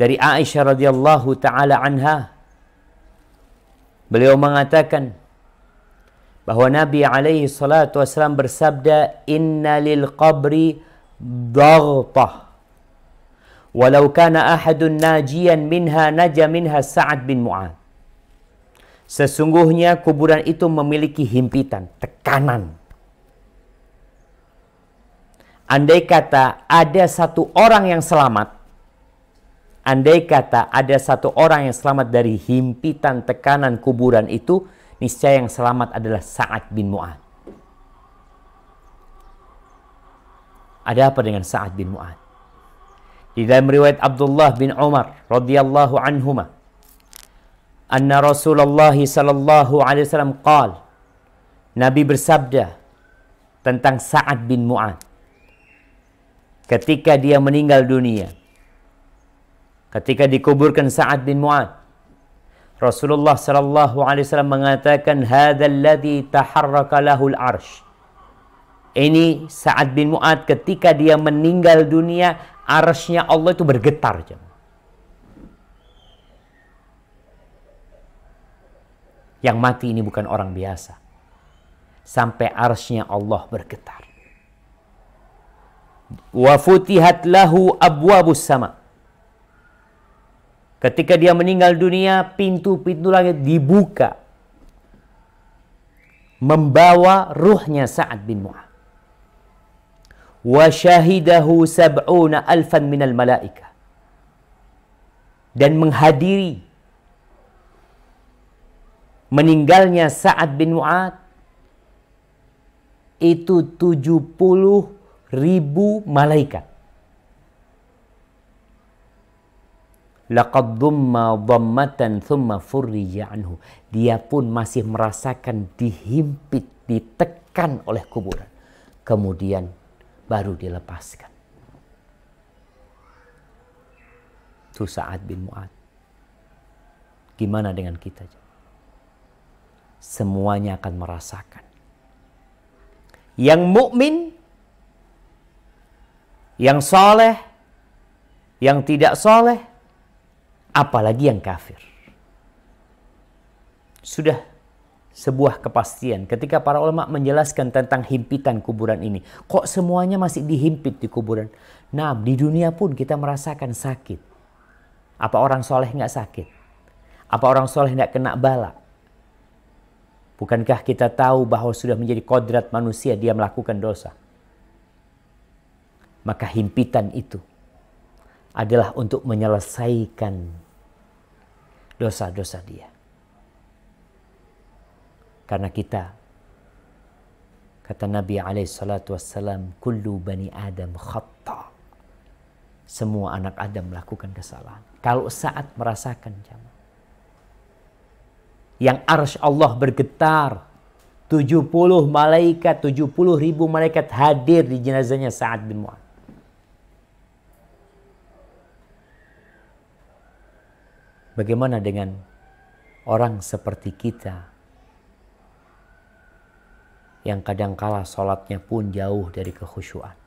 dari Aisyah radhiyallahu taala anha beliau mengatakan bahwa Nabi alaihi salatu wasallam bersabda inna lil qabri dhaghtah walau kana ahadun najiyan minha naja minha Sa'ad bin Mu'ad sesungguhnya kuburan itu memiliki himpitan tekanan andai kata ada satu orang yang selamat Andai kata ada satu orang yang selamat dari himpitan tekanan kuburan itu, niscaya yang selamat adalah Sa'ad bin Mu'ad. Ada apa dengan Sa'ad bin Mu'ad? Di dalam riwayat Abdullah bin Umar radhiyallahu anhuma, anna Rasulullah sallallahu alaihi wasallam Qaal, Nabi bersabda tentang Sa'ad bin Mu'ad ketika dia meninggal dunia ketika dikuburkan Sa'ad bin Mu'ad. Rasulullah sallallahu alaihi wasallam mengatakan hadzal ladzi taharraka lahul arsh. Ini Sa'ad bin Mu'ad ketika dia meninggal dunia, arsnya Allah itu bergetar. Yang mati ini bukan orang biasa. Sampai arsnya Allah bergetar. Wa futihat lahu abwabus sama Ketika dia meninggal dunia, pintu-pintu langit dibuka. Membawa ruhnya Sa'ad bin Mu'ad. Wasyahidahu sab'una alfan minal malaika. Dan menghadiri meninggalnya Sa'ad bin Mu'ad itu 70 ribu malaikat. laqad dhamma dhammatan thumma furrija anhu. Dia pun masih merasakan dihimpit, ditekan oleh kuburan. Kemudian baru dilepaskan. Itu Sa'ad bin Mu'ad. Gimana dengan kita? Semuanya akan merasakan. Yang mukmin, yang soleh, yang tidak soleh, apalagi yang kafir. Sudah sebuah kepastian ketika para ulama menjelaskan tentang himpitan kuburan ini. Kok semuanya masih dihimpit di kuburan? Nah, di dunia pun kita merasakan sakit. Apa orang soleh nggak sakit? Apa orang soleh nggak kena bala? Bukankah kita tahu bahwa sudah menjadi kodrat manusia dia melakukan dosa? Maka himpitan itu adalah untuk menyelesaikan dosa-dosa dia. Karena kita kata Nabi alaihi wassalam kullu bani adam khatta Semua anak Adam melakukan kesalahan. Kalau saat merasakan jamaah. Yang arsh Allah bergetar. 70 malaikat, 70 ribu malaikat hadir di jenazahnya Sa'ad bin Mu'ad. Bagaimana dengan orang seperti kita yang kadangkala sholatnya pun jauh dari kekhusyuan?